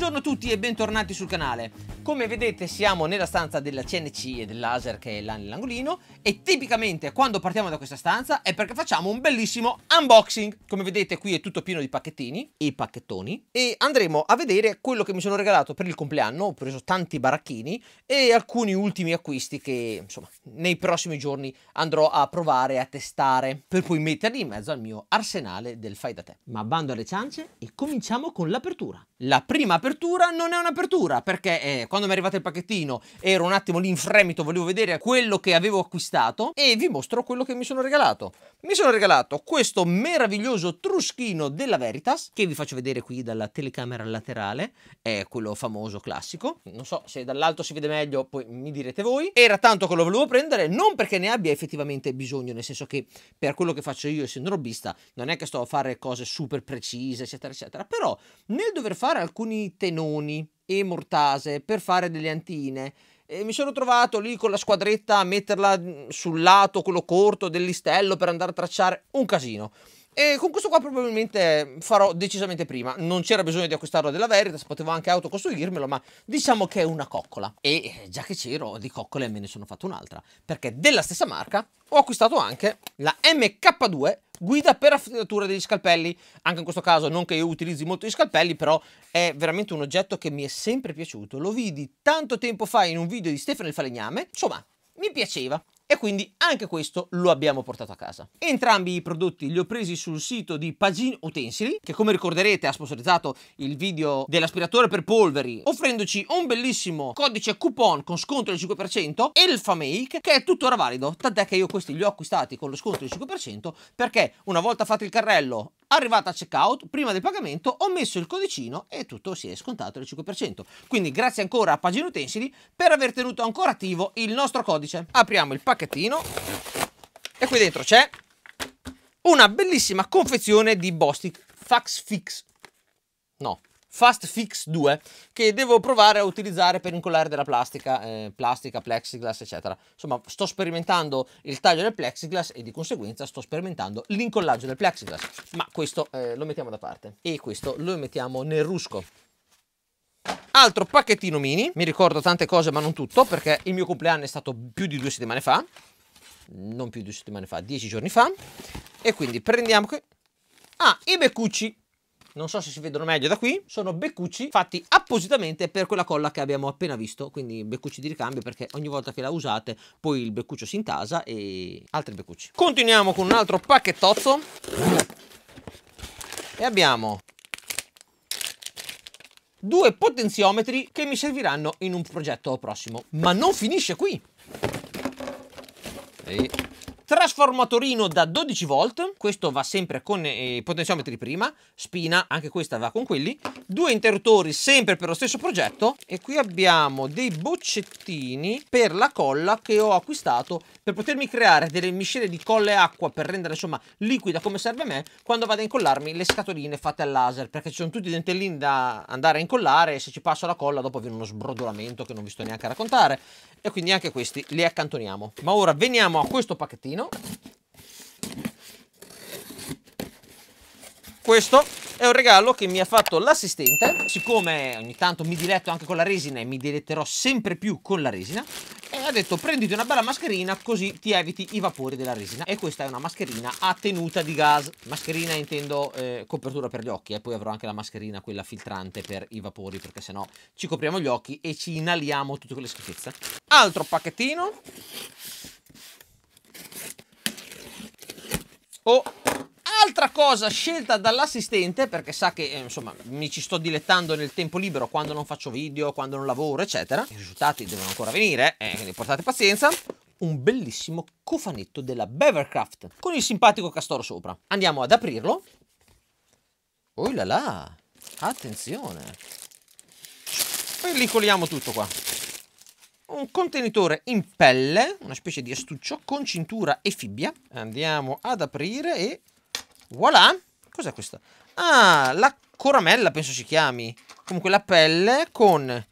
Buongiorno a tutti e bentornati sul canale. Come vedete siamo nella stanza della CNC e del laser che è là nell'angolino e tipicamente quando partiamo da questa stanza è perché facciamo un bellissimo unboxing. Come vedete qui è tutto pieno di pacchettini e pacchettoni e andremo a vedere quello che mi sono regalato per il compleanno. Ho preso tanti baracchini e alcuni ultimi acquisti che insomma nei prossimi giorni andrò a provare, a testare per poi metterli in mezzo al mio arsenale del fai da te. Ma bando alle ciance e cominciamo con l'apertura la prima apertura non è un'apertura perché eh, quando mi è arrivato il pacchettino ero un attimo lì in fremito, volevo vedere quello che avevo acquistato e vi mostro quello che mi sono regalato. Mi sono regalato questo meraviglioso truschino della Veritas che vi faccio vedere qui dalla telecamera laterale, è quello famoso classico, non so se dall'alto si vede meglio poi mi direte voi, era tanto che lo volevo prendere non perché ne abbia effettivamente bisogno, nel senso che per quello che faccio io essendo robista non è che sto a fare cose super precise eccetera eccetera, però nel dover fare usare alcuni tenoni e mortase per fare delle antine. E mi sono trovato lì con la squadretta a metterla mm, sul lato, quello corto del listello per andare a tracciare un casino. E con questo qua probabilmente farò decisamente prima. Non c'era bisogno di acquistarlo della Veritas, potevo anche autocostruirmelo, ma diciamo che è una coccola. E eh, già che c'ero, di coccole me ne sono fatto un'altra. Perché della stessa marca ho acquistato anche la MK2 guida per affinatura degli scalpelli. Anche in questo caso, non che io utilizzi molto gli scalpelli, però è veramente un oggetto che mi è sempre piaciuto. Lo vidi tanto tempo fa in un video di Stefano il Falegname. Insomma, mi piaceva e quindi anche questo lo abbiamo portato a casa. Entrambi i prodotti li ho presi sul sito di Pagin Utensili, che come ricorderete ha sponsorizzato il video dell'aspiratore per polveri, offrendoci un bellissimo codice coupon con sconto del 5%, Elfa Make, che è tuttora valido, tant'è che io questi li ho acquistati con lo sconto del 5% perché una volta fatto il carrello arrivata a checkout, prima del pagamento ho messo il codicino e tutto si è scontato del 5%. Quindi grazie ancora a Pagino Utensili per aver tenuto ancora attivo il nostro codice. Apriamo il pacchettino e qui dentro c'è una bellissima confezione di Bostic Fax Fix. No, Fast Fix 2 che devo provare a utilizzare per incollare della plastica, eh, plastica, plexiglass eccetera. Insomma sto sperimentando il taglio del plexiglass e di conseguenza sto sperimentando l'incollaggio del plexiglass, ma questo eh, lo mettiamo da parte e questo lo mettiamo nel rusco. Altro pacchettino mini, mi ricordo tante cose ma non tutto perché il mio compleanno è stato più di due settimane fa, non più di due settimane fa, dieci giorni fa e quindi prendiamo qui... Ah, i beccucci, non so se si vedono meglio da qui, sono beccucci fatti appositamente per quella colla che abbiamo appena visto, quindi beccucci di ricambio perché ogni volta che la usate poi il beccuccio si intasa e altri beccucci. Continuiamo con un altro pacchettozzo e abbiamo due potenziometri che mi serviranno in un progetto prossimo. Ma non finisce qui! E Trasformatorino da 12 volt, questo va sempre con eh, i potenziometri prima, spina, anche questa va con quelli, due interruttori sempre per lo stesso progetto e qui abbiamo dei boccettini per la colla che ho acquistato per potermi creare delle miscele di colla e acqua per rendere insomma liquida come serve a me quando vado a incollarmi le scatoline fatte al laser perché ci sono tutti i dentellini da andare a incollare e se ci passo la colla dopo viene uno sbrodolamento che non vi sto neanche a raccontare e quindi anche questi li accantoniamo. Ma ora veniamo a questo pacchettino carino questo è un regalo che mi ha fatto l'assistente siccome ogni tanto mi diletto anche con la resina e mi diletterò sempre più con la resina e ha detto prenditi una bella mascherina così ti eviti i vapori della resina e questa è una mascherina a tenuta di gas mascherina intendo eh, copertura per gli occhi e eh. poi avrò anche la mascherina quella filtrante per i vapori perché sennò ci copriamo gli occhi e ci inaliamo tutte quelle schifezze altro pacchettino Oh, altra cosa scelta dall'assistente, perché sa che eh, insomma mi ci sto dilettando nel tempo libero quando non faccio video, quando non lavoro, eccetera. I risultati devono ancora venire, eh, quindi portate pazienza. Un bellissimo cofanetto della Bevercraft con il simpatico castoro sopra. Andiamo ad aprirlo. Oh là là, attenzione. Pellicoliamo tutto qua un contenitore in pelle, una specie di astuccio con cintura e fibbia. Andiamo ad aprire e voilà! Cos'è questa? Ah, la coramella penso si chiami. Comunque la pelle con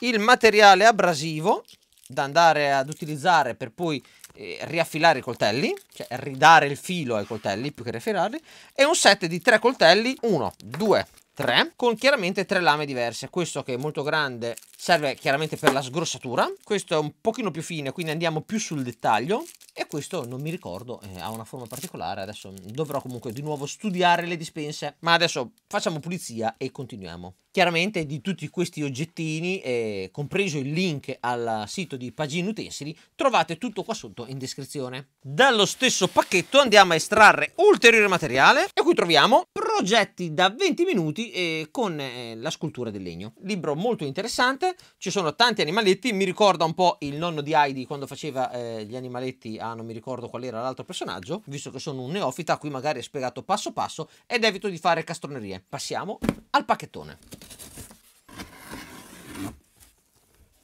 il materiale abrasivo da andare ad utilizzare per poi eh, riaffilare i coltelli, cioè ridare il filo ai coltelli più che riaffilarli, e un set di tre coltelli, uno, due, 3 con chiaramente tre lame diverse questo che è molto grande serve chiaramente per la sgrossatura questo è un pochino più fine quindi andiamo più sul dettaglio e questo non mi ricordo eh, ha una forma particolare adesso dovrò comunque di nuovo studiare le dispense ma adesso facciamo pulizia e continuiamo chiaramente di tutti questi oggettini, eh, compreso il link al sito di Pagine Utensili, trovate tutto qua sotto in descrizione. Dallo stesso pacchetto andiamo a estrarre ulteriore materiale e qui troviamo progetti da 20 minuti eh, con eh, la scultura del legno. Libro molto interessante, ci sono tanti animaletti, mi ricorda un po' il nonno di Heidi quando faceva eh, gli animaletti a ah, non mi ricordo qual era l'altro personaggio, visto che sono un neofita, qui magari è spiegato passo passo ed evito di fare castronerie. Passiamo al pacchettone.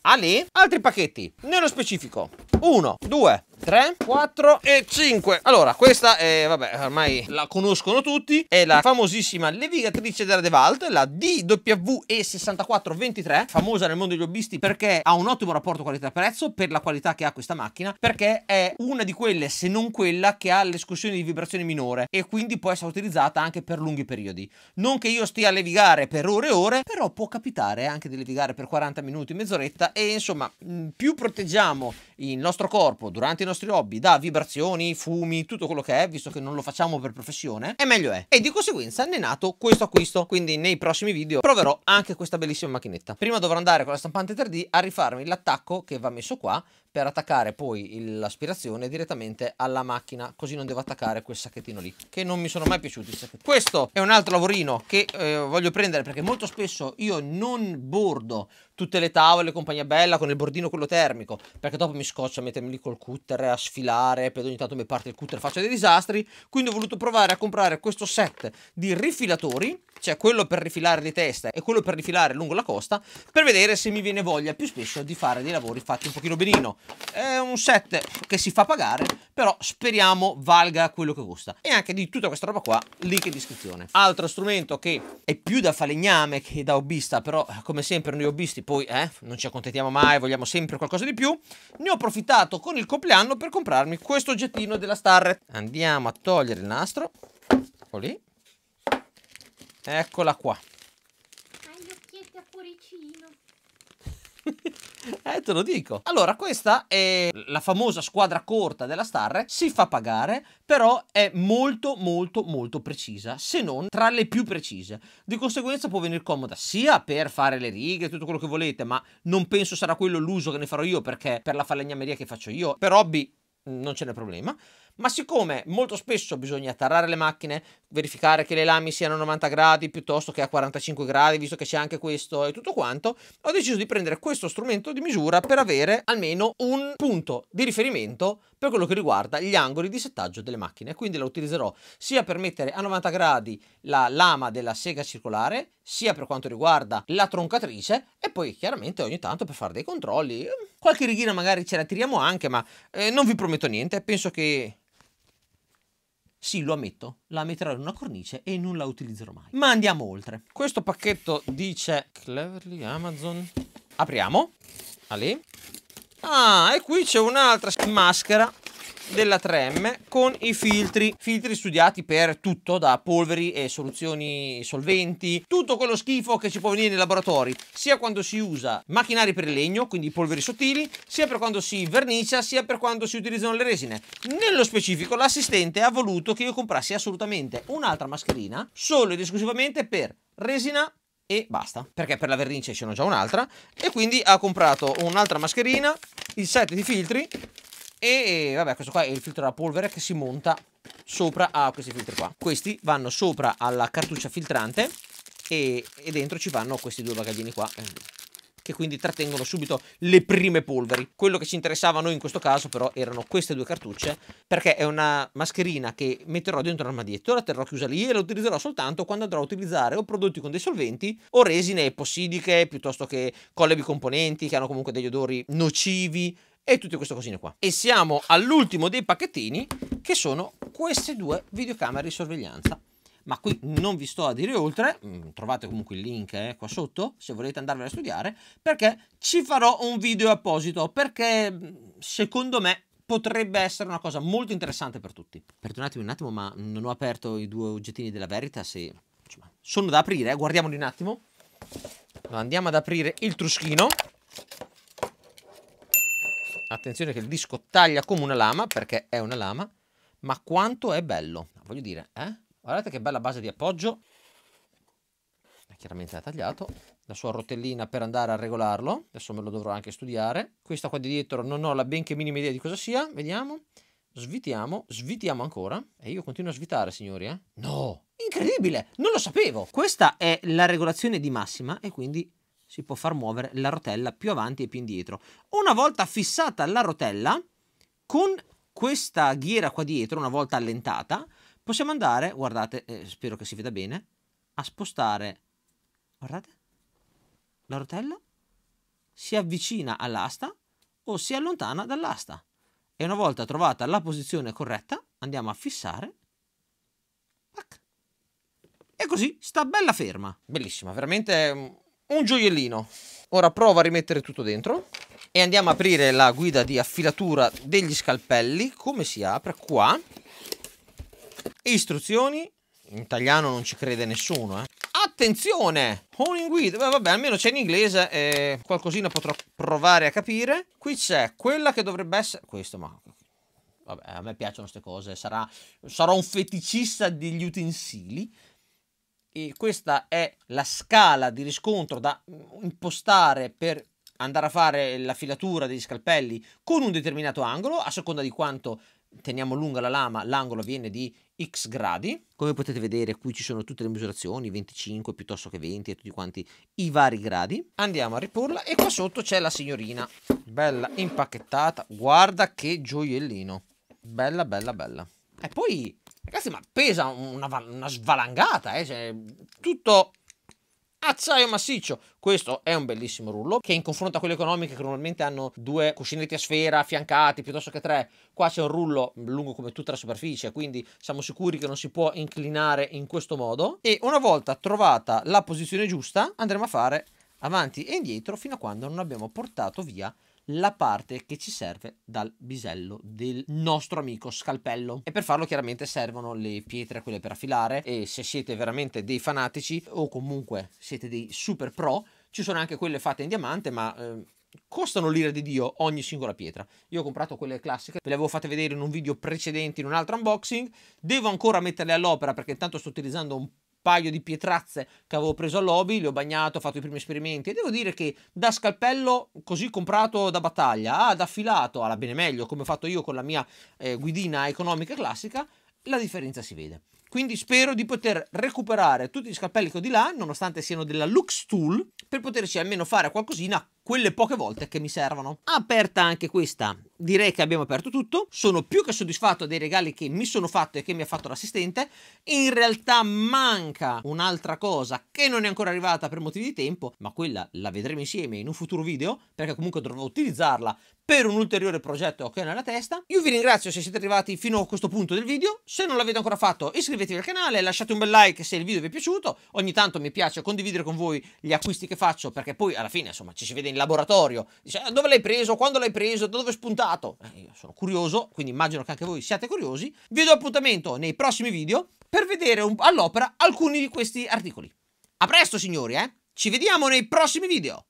Ali altri pacchetti. Nello specifico, Uno, due, 3, 4 e 5. Allora, questa è, vabbè, ormai la conoscono tutti, è la famosissima levigatrice della De Valt, la DWE6423, famosa nel mondo degli hobbisti perché ha un ottimo rapporto qualità-prezzo, per la qualità che ha questa macchina, perché è una di quelle, se non quella, che ha l'escursione di vibrazione minore e quindi può essere utilizzata anche per lunghi periodi. Non che io stia a levigare per ore e ore, però può capitare anche di levigare per 40 minuti, mezz'oretta e insomma, mm, più proteggiamo il nostro corpo durante i nostri nostri hobby da vibrazioni, fumi, tutto quello che è, visto che non lo facciamo per professione, e meglio è. E di conseguenza ne è nato questo acquisto, quindi nei prossimi video proverò anche questa bellissima macchinetta. Prima dovrò andare con la stampante 3D a rifarmi l'attacco che va messo qua per attaccare poi l'aspirazione direttamente alla macchina così non devo attaccare quel sacchettino lì che non mi sono mai piaciuti questo è un altro lavorino che eh, voglio prendere perché molto spesso io non bordo tutte le tavole compagnia bella con il bordino quello termico perché dopo mi scoccia mettermi lì col cutter a sfilare per ogni tanto mi parte il cutter faccio dei disastri quindi ho voluto provare a comprare questo set di rifilatori cioè quello per rifilare le teste e quello per rifilare lungo la costa per vedere se mi viene voglia più spesso di fare dei lavori fatti un pochino benino è un set che si fa pagare, però speriamo valga quello che costa. E anche di tutta questa roba qua, link in descrizione. Altro strumento che è più da falegname che da hobbista, però come sempre noi hobbisti poi eh, non ci accontentiamo mai, vogliamo sempre qualcosa di più. Ne ho approfittato con il compleanno per comprarmi questo oggettino della Starret. Andiamo a togliere il nastro. Ecco lì. Eccola qua. Hai gli occhietti a cuoricino. Eh, te lo dico. Allora, questa è la famosa squadra corta della Starre. Si fa pagare, però è molto, molto, molto precisa, se non tra le più precise. Di conseguenza può venire comoda sia per fare le righe, tutto quello che volete, ma non penso sarà quello l'uso che ne farò io perché per la falegnameria che faccio io. Per hobby mm, non ce n'è problema. Ma siccome molto spesso bisogna tarare le macchine, verificare che le lami siano a 90 gradi piuttosto che a 45 gradi, visto che c'è anche questo e tutto quanto, ho deciso di prendere questo strumento di misura per avere almeno un punto di riferimento per quello che riguarda gli angoli di settaggio delle macchine. Quindi la utilizzerò sia per mettere a 90 gradi la lama della sega circolare, sia per quanto riguarda la troncatrice e poi chiaramente ogni tanto per fare dei controlli. Qualche righina magari ce la tiriamo anche, ma eh, non vi prometto niente, penso che sì, lo ammetto, la metterò in una cornice e non la utilizzerò mai. Ma andiamo oltre. Questo pacchetto dice Cleverly Amazon. Apriamo. Ah, Ah, e qui c'è un'altra maschera della 3M con i filtri, filtri studiati per tutto, da polveri e soluzioni solventi, tutto quello schifo che ci può venire nei laboratori, sia quando si usa macchinari per il legno, quindi polveri sottili, sia per quando si vernicia, sia per quando si utilizzano le resine. Nello specifico l'assistente ha voluto che io comprassi assolutamente un'altra mascherina solo ed esclusivamente per resina e basta perché per la vernice ce n'ho già un'altra e quindi ha comprato un'altra mascherina il set di filtri e vabbè, questo qua è il filtro alla polvere che si monta sopra a questi filtri qua. Questi vanno sopra alla cartuccia filtrante e, e dentro ci vanno questi due bagaglini qua eh, che quindi trattengono subito le prime polveri. Quello che ci interessava a noi in questo caso però erano queste due cartucce perché è una mascherina che metterò dentro l'armadietto, la terrò chiusa lì e la utilizzerò soltanto quando andrò a utilizzare o prodotti con dei solventi o resine possidiche piuttosto che colle bicomponenti che hanno comunque degli odori nocivi e tutte queste cosine qua. E siamo all'ultimo dei pacchettini che sono queste due videocamere di sorveglianza. Ma qui non vi sto a dire oltre, mm, trovate comunque il link eh, qua sotto se volete andarvela a studiare, perché ci farò un video apposito, perché mm, secondo me potrebbe essere una cosa molto interessante per tutti. Perdonatemi un attimo, ma non ho aperto i due oggettini della Veritas se... e... Sono da aprire, eh. guardiamoli un attimo. Andiamo ad aprire il truschino. Attenzione che il disco taglia come una lama, perché è una lama, ma quanto è bello. Voglio dire, eh? Guardate che bella base di appoggio. Chiaramente ha tagliato. La sua rotellina per andare a regolarlo. Adesso me lo dovrò anche studiare. Questa qua di dietro non ho la benché minima idea di cosa sia. Vediamo. Svitiamo, svitiamo ancora. E io continuo a svitare, signori, eh? No! Incredibile! Non lo sapevo! Questa è la regolazione di massima e quindi si può far muovere la rotella più avanti e più indietro. Una volta fissata la rotella, con questa ghiera qua dietro, una volta allentata, possiamo andare, guardate, eh, spero che si veda bene, a spostare, guardate, la rotella si avvicina all'asta o si allontana dall'asta. E una volta trovata la posizione corretta, andiamo a fissare. E così sta bella ferma. Bellissima, veramente mm, un gioiellino. Ora provo a rimettere tutto dentro e andiamo a aprire la guida di affilatura degli scalpelli. Come si apre? Qua. Istruzioni. In italiano non ci crede nessuno, eh. Attenzione! Home in guida. Beh, vabbè, almeno c'è in inglese e qualcosina potrò provare a capire. Qui c'è quella che dovrebbe essere... Questo, ma... Vabbè, a me piacciono queste cose. Sarà... Sarò un feticista degli utensili questa è la scala di riscontro da impostare per andare a fare la filatura degli scalpelli con un determinato angolo, a seconda di quanto teniamo lunga la lama, l'angolo viene di x gradi. Come potete vedere qui ci sono tutte le misurazioni, 25 piuttosto che 20 e tutti quanti i vari gradi. Andiamo a riporla e qua sotto c'è la signorina, bella impacchettata, guarda che gioiellino, bella bella bella. E poi Ragazzi, ma pesa una, una svalangata, eh? Cioè, tutto acciaio massiccio. Questo è un bellissimo rullo che in confronto a quelle economiche che normalmente hanno due cuscinetti a sfera affiancati piuttosto che tre, qua c'è un rullo lungo come tutta la superficie, quindi siamo sicuri che non si può inclinare in questo modo. E una volta trovata la posizione giusta andremo a fare avanti e indietro fino a quando non abbiamo portato via la parte che ci serve dal bisello del nostro amico scalpello e per farlo chiaramente servono le pietre quelle per affilare e se siete veramente dei fanatici o comunque siete dei super pro ci sono anche quelle fatte in diamante ma eh, costano l'ira di Dio ogni singola pietra. Io ho comprato quelle classiche, ve le avevo fatte vedere in un video precedente in un altro unboxing, devo ancora metterle all'opera perché intanto sto utilizzando un paio di pietrazze che avevo preso al lobby, le ho bagnato, ho fatto i primi esperimenti e devo dire che da scalpello così comprato da battaglia ad affilato alla bene meglio come ho fatto io con la mia eh, guidina economica classica, la differenza si vede. Quindi spero di poter recuperare tutti gli scappelli che ho di là, nonostante siano della Lux Tool, per poterci almeno fare qualcosina quelle poche volte che mi servono. Aperta anche questa, direi che abbiamo aperto tutto. Sono più che soddisfatto dei regali che mi sono fatto e che mi ha fatto l'assistente. In realtà manca un'altra cosa che non è ancora arrivata per motivi di tempo, ma quella la vedremo insieme in un futuro video, perché comunque dovrò utilizzarla per un ulteriore progetto che ho nella testa. Io vi ringrazio se siete arrivati fino a questo punto del video. Se non l'avete ancora fatto, iscrivetevi al canale, lasciate un bel like se il video vi è piaciuto. Ogni tanto mi piace condividere con voi gli acquisti che faccio, perché poi alla fine, insomma, ci si vede in laboratorio. Dice, eh, dove l'hai preso? Quando l'hai preso? Da dove è spuntato? Eh, io sono curioso, quindi immagino che anche voi siate curiosi. Vi do appuntamento nei prossimi video per vedere all'opera alcuni di questi articoli. A presto, signori, eh? Ci vediamo nei prossimi video!